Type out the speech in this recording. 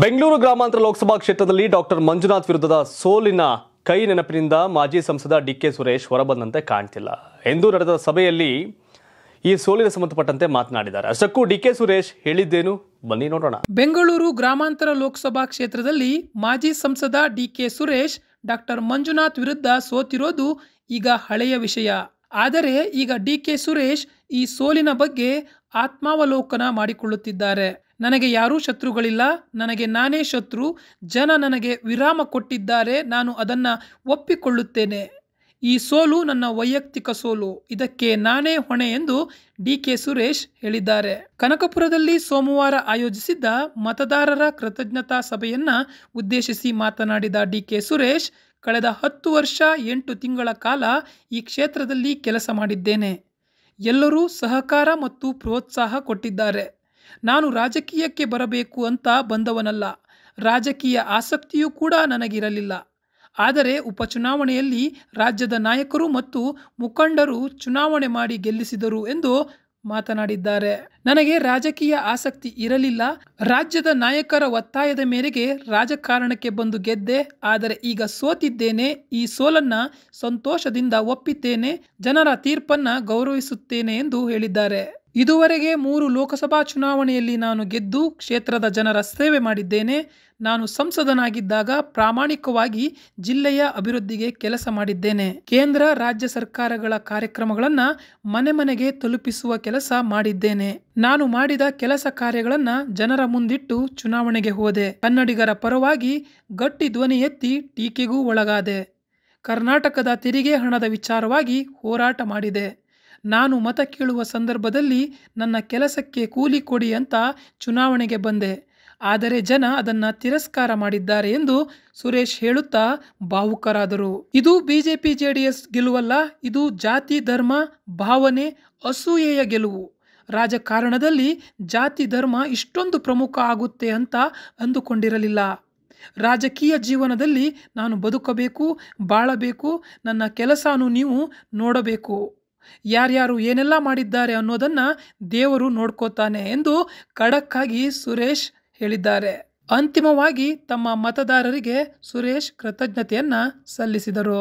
ಬೆಂಗಳೂರು ಗ್ರಾಮಾಂತರ ಲೋಕಸಭಾ ಕ್ಷೇತ್ರದಲ್ಲಿ ಡಾಕ್ಟರ್ ಮಂಜುನಾಥ್ ವಿರುದ್ಧದ ಸೋಲಿನ ಕೈ ನೆನಪಿನಿಂದ ಮಾಜಿ ಸಂಸದ ಡಿ ಕೆ ಸುರೇಶ್ ಹೊರಬಂದಂತೆ ಕಾಣ್ತಿಲ್ಲ ಎಂದು ನಡೆದ ಸಭೆಯಲ್ಲಿ ಈ ಸೋಲಿನ ಸಂಬಂಧಪಟ್ಟಂತೆ ಮಾತನಾಡಿದ್ದಾರೆ ಅಷ್ಟಕ್ಕೂ ಡಿ ಕೆ ಸುರೇಶ್ ಹೇಳಿದ್ದೇನು ಬನ್ನಿ ನೋಡೋಣ ಬೆಂಗಳೂರು ಗ್ರಾಮಾಂತರ ಲೋಕಸಭಾ ಕ್ಷೇತ್ರದಲ್ಲಿ ಮಾಜಿ ಸಂಸದ D K Suresh doctor Manjunath ವಿರುದ್ಧ ಸೋತಿರೋದು ಈಗ ಹಳೆಯ ವಿಷಯ ಆದರೆ ಈಗ ಡಿ ಕೆ ಸುರೇಶ್ ಈ ಸೋಲಿನ ಬಗ್ಗೆ ಆತ್ಮಾವಲೋಕನ ಮಾಡಿಕೊಳ್ಳುತ್ತಿದ್ದಾರೆ ನನಗೆ ಯಾರೂ ಶತ್ರುಗಳಿಲ್ಲ ನನಗೆ ನಾನೇ ಶತ್ರು ಜನ ನನಗೆ ವಿರಾಮ ಕೊಟ್ಟಿದ್ದಾರೆ ನಾನು ಅದನ್ನು ಒಪ್ಪಿಕೊಳ್ಳುತ್ತೇನೆ ಈ ಸೋಲು ನನ್ನ ವೈಯಕ್ತಿಕ ಸೋಲು ಇದಕ್ಕೆ ನಾನೇ ಹೊಣೆ ಎಂದು ಡಿ ಕೆ ಸುರೇಶ್ ಹೇಳಿದ್ದಾರೆ ಕನಕಪುರದಲ್ಲಿ ಸೋಮವಾರ ಆಯೋಜಿಸಿದ್ದ ಮತದಾರರ ಕೃತಜ್ಞತಾ ಸಭೆಯನ್ನು ಉದ್ದೇಶಿಸಿ ಮಾತನಾಡಿದ ಡಿ ಕೆ ಸುರೇಶ್ ಕಳೆದ ಹತ್ತು ವರ್ಷ ಎಂಟು ತಿಂಗಳ ಕಾಲ ಈ ಕ್ಷೇತ್ರದಲ್ಲಿ ಕೆಲಸ ಮಾಡಿದ್ದೇನೆ ಎಲ್ಲರೂ ಸಹಕಾರ ಮತ್ತು ಪ್ರೋತ್ಸಾಹ ಕೊಟ್ಟಿದ್ದಾರೆ ನಾನು ರಾಜಕೀಯಕ್ಕೆ ಬರಬೇಕು ಅಂತ ಬಂದವನಲ್ಲ ರಾಜಕೀಯ ಆಸಕ್ತಿಯೂ ಕೂಡ ನನಗಿರಲಿಲ್ಲ ಆದರೆ ಉಪಚುನಾವಣೆಯಲ್ಲಿ ರಾಜ್ಯದ ನಾಯಕರು ಮತ್ತು ಮುಖಂಡರು ಚುನಾವಣೆ ಮಾಡಿ ಗೆಲ್ಲಿಸಿದರು ಎಂದು ಮಾತನಾಡಿದ್ದಾರೆ ನನಗೆ ರಾಜಕೀಯ ಆಸಕ್ತಿ ಇರಲಿಲ್ಲ ರಾಜ್ಯದ ನಾಯಕರ ಒತ್ತಾಯದ ಮೇರೆಗೆ ರಾಜಕಾರಣಕ್ಕೆ ಬಂದು ಗೆದ್ದೆ ಆದರೆ ಈಗ ಸೋತಿದ್ದೇನೆ ಈ ಸೋಲನ್ನ ಸಂತೋಷದಿಂದ ಒಪ್ಪಿದ್ದೇನೆ ಜನರ ತೀರ್ಪನ್ನ ಗೌರವಿಸುತ್ತೇನೆ ಎಂದು ಹೇಳಿದ್ದಾರೆ ಇದುವರೆಗೆ ಮೂರು ಲೋಕಸಭಾ ಚುನಾವಣೆಯಲ್ಲಿ ನಾನು ಗೆದ್ದು ಕ್ಷೇತ್ರದ ಜನರ ಸೇವೆ ಮಾಡಿದ್ದೇನೆ ನಾನು ಸಂಸದನಾಗಿದ್ದಾಗ ಪ್ರಾಮಾಣಿಕವಾಗಿ ಜಿಲ್ಲೆಯ ಅಭಿವೃದ್ಧಿಗೆ ಕೆಲಸ ಮಾಡಿದ್ದೇನೆ ಕೇಂದ್ರ ರಾಜ್ಯ ಸರ್ಕಾರಗಳ ಕಾರ್ಯಕ್ರಮಗಳನ್ನು ಮನೆ ಮನೆಗೆ ತಲುಪಿಸುವ ಕೆಲಸ ಮಾಡಿದ್ದೇನೆ ನಾನು ಮಾಡಿದ ಕೆಲಸ ಕಾರ್ಯಗಳನ್ನು ಜನರ ಮುಂದಿಟ್ಟು ಚುನಾವಣೆಗೆ ಹೋದೆ ಕನ್ನಡಿಗರ ಪರವಾಗಿ ಗಟ್ಟಿ ಧ್ವನಿ ಎತ್ತಿ ಟೀಕೆಗೂ ಒಳಗಾದೆ ಕರ್ನಾಟಕದ ತೆರಿಗೆ ಹಣದ ವಿಚಾರವಾಗಿ ಹೋರಾಟ ಮಾಡಿದೆ ನಾನು ಮತ ಕೇಳುವ ಸಂದರ್ಭದಲ್ಲಿ ನನ್ನ ಕೆಲಸಕ್ಕೆ ಕೂಲಿ ಕೊಡಿ ಅಂತ ಚುನಾವಣೆಗೆ ಬಂದೆ ಆದರೆ ಜನ ಅದನ್ನು ತಿರಸ್ಕಾರ ಮಾಡಿದ್ದಾರೆ ಎಂದು ಸುರೇಶ್ ಹೇಳುತ್ತಾ ಭಾವುಕರಾದರು ಇದು ಬಿಜೆಪಿ ಜೆಡಿಎಸ್ ಗೆಲುವಲ್ಲ ಇದು ಜಾತಿ ಧರ್ಮ ಭಾವನೆ ಅಸೂಯೆಯ ಗೆಲುವು ರಾಜಕಾರಣದಲ್ಲಿ ಜಾತಿ ಧರ್ಮ ಇಷ್ಟೊಂದು ಪ್ರಮುಖ ಆಗುತ್ತೆ ಅಂತ ಅಂದುಕೊಂಡಿರಲಿಲ್ಲ ರಾಜಕೀಯ ಜೀವನದಲ್ಲಿ ನಾನು ಬದುಕಬೇಕು ಬಾಳಬೇಕು ನನ್ನ ಕೆಲಸನೂ ನೀವು ನೋಡಬೇಕು ಯಾರ್ಯಾರು ಏನೆಲ್ಲ ಮಾಡಿದ್ದಾರೆ ಅನ್ನೋದನ್ನು ದೇವರು ನೋಡ್ಕೋತಾನೆ ಎಂದು ಖಡಕ್ಕಾಗಿ ಸುರೇಶ್ ಹೇಳಿದ್ದಾರೆ ಅಂತಿಮವಾಗಿ ತಮ್ಮ ಮತದಾರರಿಗೆ ಸುರೇಶ್ ಕೃತಜ್ಞತೆಯನ್ನು ಸಲ್ಲಿಸಿದರು